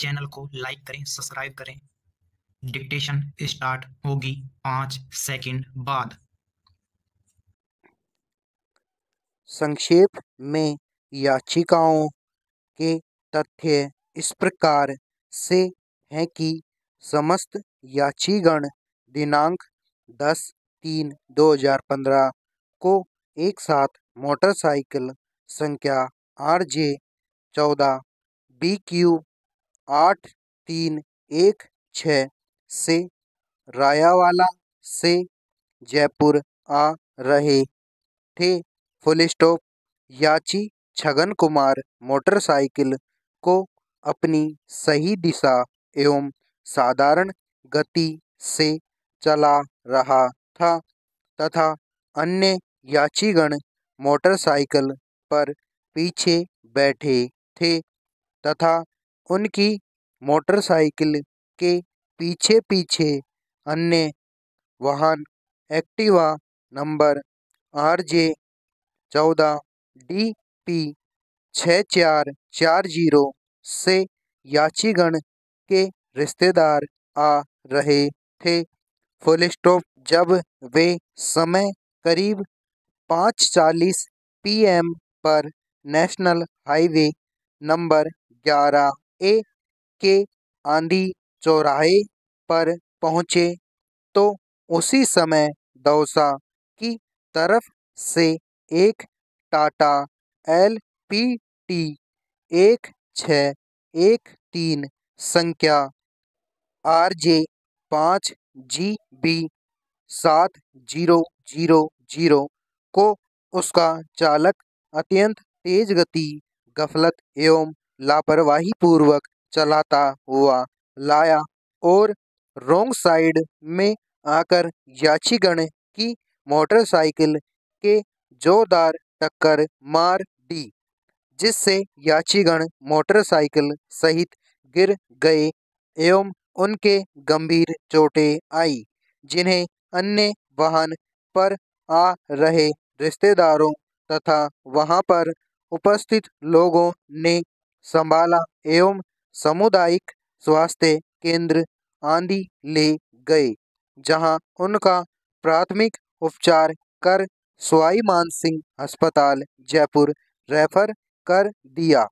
channel को like करें subscribe करें डिक्टेशन स्टार्ट होगी पांच सेकंड बाद संक्षेप में याचिकाओं के तथ्य इस प्रकार से हैं कि समस्त याचीगण दिनांक 10 तीन 2015 को एक साथ मोटरसाइकिल संख्या आर जे चौदह बी क्यू आठ तीन एक छ से रायावाला से जयपुर आ रहे थे फुल स्टॉप याची छगन कुमार मोटरसाइकिल को अपनी सही दिशा एवं साधारण गति से चला रहा था तथा अन्य याचीगण मोटरसाइकिल पर पीछे बैठे थे तथा उनकी मोटरसाइकिल के पीछे पीछे अन्य वाहन एक्टिवा नंबर आर जे चौदह डी पी छः चार चार जीरो से याचीगण के रिश्तेदार आ रहे थे फुल स्टॉप जब वे समय करीब पाँच चालीस पी पर नेशनल हाईवे नंबर ग्यारह ए के आंधी चौराहे पर पहुंचे तो उसी समय दौसा की तरफ से एक टाटा एल पी टी एक छ एक तीन संख्या आर जे पाँच जी बी सात जीरो जीरो जीरो को उसका चालक अत्यंत तेज गति गफलत एवं लापरवाही पूर्वक चलाता हुआ लाया और रोंग साइड में आकर याचीगण की मोटरसाइकिल के जोरदार टक्कर मार दी जिससे याचीगण मोटरसाइकिल सहित गिर गए एवं उनके गंभीर चोटें आई जिन्हें अन्य वाहन पर आ रहे रिश्तेदारों तथा वहां पर उपस्थित लोगों ने संभाला एवं सामुदायिक स्वास्थ्य केंद्र आंधी ले गए जहां उनका प्राथमिक उपचार कर स्वाई मान सिंह अस्पताल जयपुर रेफर कर दिया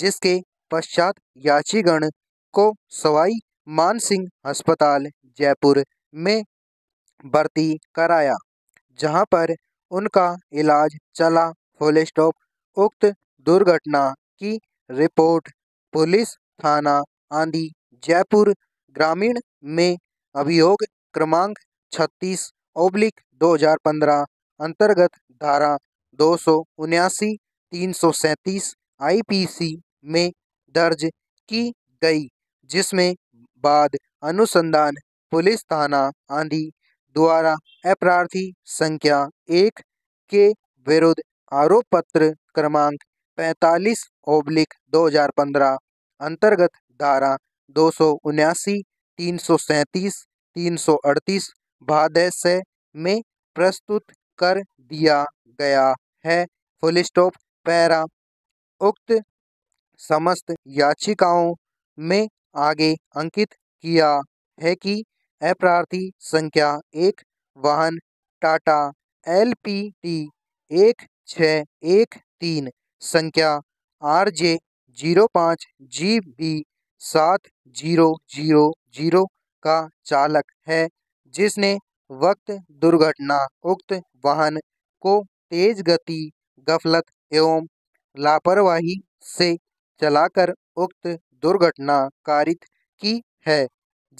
जिसके पश्चात याचीगण को सवाई मान सिंह अस्पताल जयपुर में भर्ती कराया जहां पर उनका इलाज चला फुल स्टॉप उक्त दुर्घटना की रिपोर्ट पुलिस थाना आंधी जयपुर ग्रामीण में अभियोग क्रमांक छत्तीस ओब्लिक 2015 अंतर्गत धारा दो सौ उन्यासी तीन सौ पी आईपीसी में दर्ज की गई जिसमें बाद अनुसंधान पुलिस थाना आंधी द्वारा अपराधी संख्या एक के विरुद्ध आरोप पत्र क्रमांक पैंतालीस ओब्लिक दो हजार पंद्रह अंतर्गत धारा दो सौ उन्यासी तीन सौ सैंतीस तीन सौ अड़तीस भादस्य में प्रस्तुत कर दिया गया है फुल स्टॉप पैरा उक्त समस्त याचिकाओं में आगे अंकित किया है कि अप्रार्थी संख्या एक वाहन टाटा एल पी टी एक छ एक तीन संख्या आर जे जीरो पाँच जी बी सात जीरो जीरो जीरो का चालक है जिसने वक्त दुर्घटना उक्त वाहन को तेज गति गफलत एवं लापरवाही से चलाकर उक्त दुर्घटना कारित की है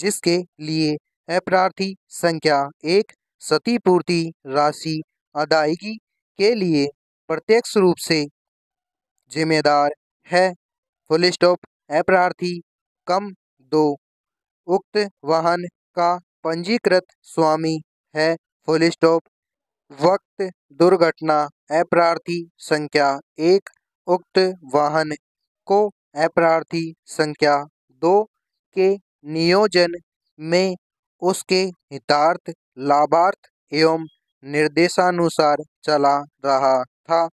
जिसके लिए अपरार्थी संख्या एक क्षतिपूर्ति राशि अदायगी के लिए प्रत्यक्ष रूप से जिम्मेदार है फुल स्टॉप अपरार्थी कम दो उक्त वाहन का पंजीकृत स्वामी है फुल स्टॉप वक्त दुर्घटना अपरार्थी संख्या एक उक्त वाहन को अपरार्थी संख्या दो के नियोजन में उसके हितार्थ लाभार्थ एवं निर्देशानुसार चला रहा था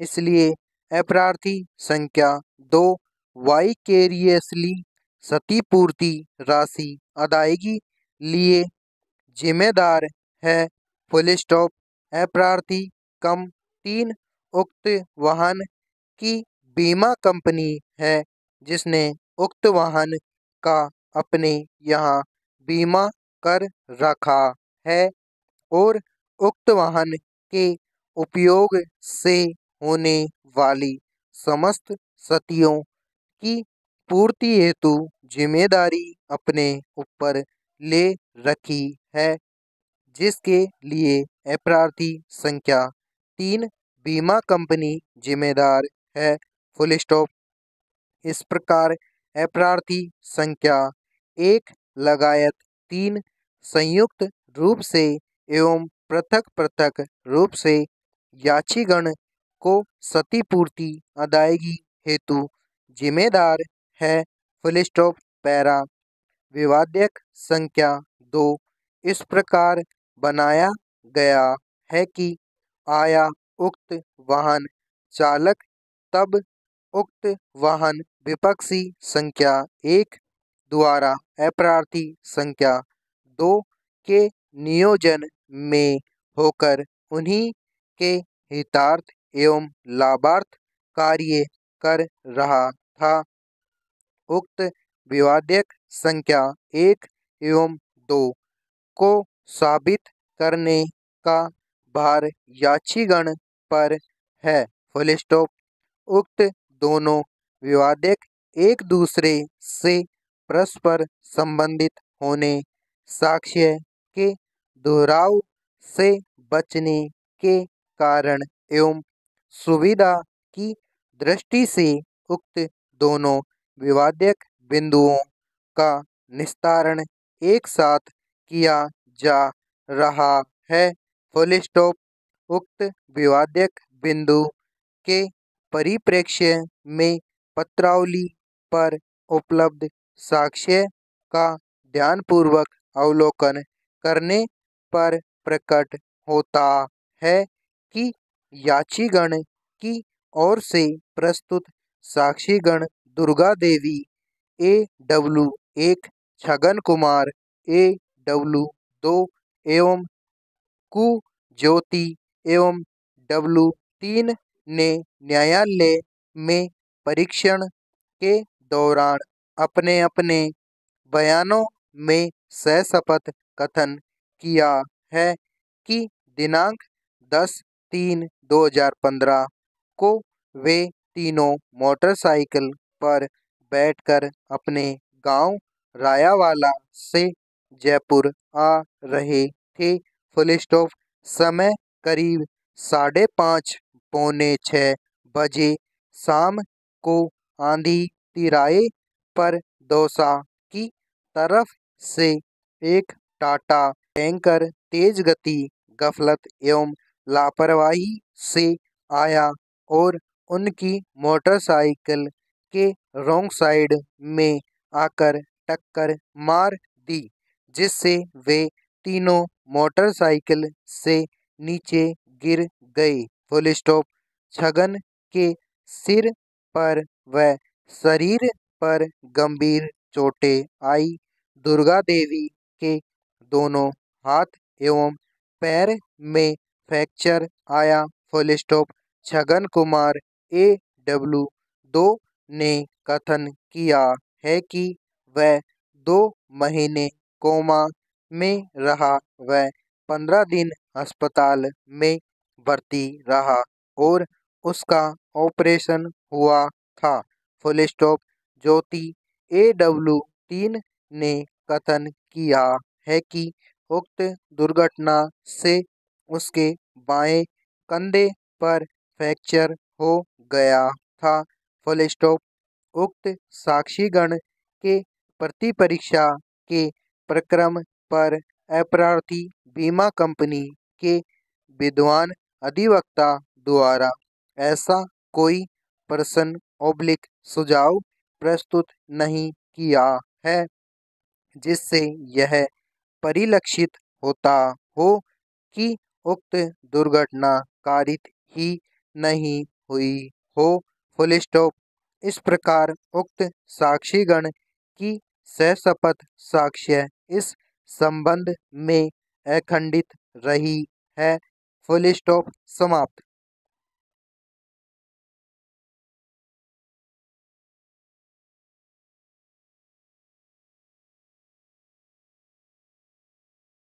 इसलिए अपरार्थी संख्या दो वाइकेरियसली क्षतिपूर्ति राशि अदायगी लिए जिम्मेदार है फुलस्टॉप स्टॉप अपरार्थी कम तीन उक्त वाहन की बीमा कंपनी है जिसने उक्त वाहन का अपने यहाँ बीमा कर रखा है और उक्त वाहन के उपयोग से होने वाली समस्त सतियों की पूर्ति हेतु जिम्मेदारी अपने ऊपर ले रखी है जिसके लिए अपरार्थी संख्या तीन बीमा कंपनी जिम्मेदार है फुल स्टॉप इस प्रकार अपरार्थी संख्या एक लगायत तीन संयुक्त रूप से एवं पृथक पृथक रूप से याचीगण को क्षतिपूर्ति अदायगी हेतु जिम्मेदार है फुलस्टॉप पैरा विवादक संख्या दो इस प्रकार बनाया गया है कि आया उक्त वाहन चालक तब उक्त वाहन विपक्षी संख्या एक द्वारा अपरार्थी संख्या दो के नियोजन में होकर उन्हीं के हितार्थ एवं लाभार्थ कार्य कर रहा था उक्त विवादक संख्या एक एवं दो को साबित करने का भार याचीगण पर है फुल उक्त दोनों विवादक एक दूसरे से परस्पर संबंधित होने साक्ष्य के दोहराव से बचने के कारण एवं सुविधा की दृष्टि से उक्त दोनों विवादक बिंदुओं का निस्तारण एक साथ किया जा रहा है फुल स्टॉप उक्त विवादक बिंदु के परिप्रेक्ष्य में पत्रावली पर उपलब्ध साक्ष्य का ध्यानपूर्वक अवलोकन करने पर प्रकट होता है कि याचीगण की ओर से प्रस्तुत साक्षीगण दुर्गा देवी ए डब्लू एक छगन कुमार ए डब्लू दो एवं कु ज्योति एवं डब्लू तीन ने न्यायालय में परीक्षण के दौरान अपने अपने बयानों में सहशपथ कथन किया है कि दिनांक दस तीन 2015 को वे तीनों मोटरसाइकिल पर बैठकर अपने गांव रायावाला से जयपुर आ रहे थे फुल स्टॉप समय करीब साढ़े पाँच पौने छः बजे शाम को आंधी तिराए पर दौसा की तरफ से एक टाटा टैंकर तेज गति गफलत एवं लापरवाही से आया और उनकी मोटरसाइकिल के रोंग साइड में आकर टक्कर मार दी जिससे वे तीनों मोटरसाइकिल से नीचे गिर गए फुल स्टॉप छगन के सिर पर व शरीर पर गंभीर चोटें आई दुर्गा देवी के दोनों हाथ एवं पैर में फ्रैक्चर आया full stop Chhagan Kumar A W दो ने कथन किया है कि वह दो महीने कोमा में रहा वह पंद्रह दिन अस्पताल में भर्ती रहा और उसका ऑपरेशन हुआ था full stop Jyoti A W तीन ने कथन किया है कि उक्त दुर्घटना से उसके बाएं कंधे पर फ्रैक्चर हो गया था फुल स्टॉप उक्त साक्षीगण के प्रति परीक्षा के प्रक्रम पर अपरार्थी बीमा कंपनी के विद्वान अधिवक्ता द्वारा ऐसा कोई प्रश्न ओब्लिक सुझाव प्रस्तुत नहीं किया है जिससे यह परिलक्षित होता हो कि उक्त दुर्घटना कारित ही नहीं हुई हो फुल स्टॉप इस प्रकार उक्त साक्षीगण की सहशपथ साक्ष्य इस संबंध में अखंडित रही है फुल स्टॉप समाप्त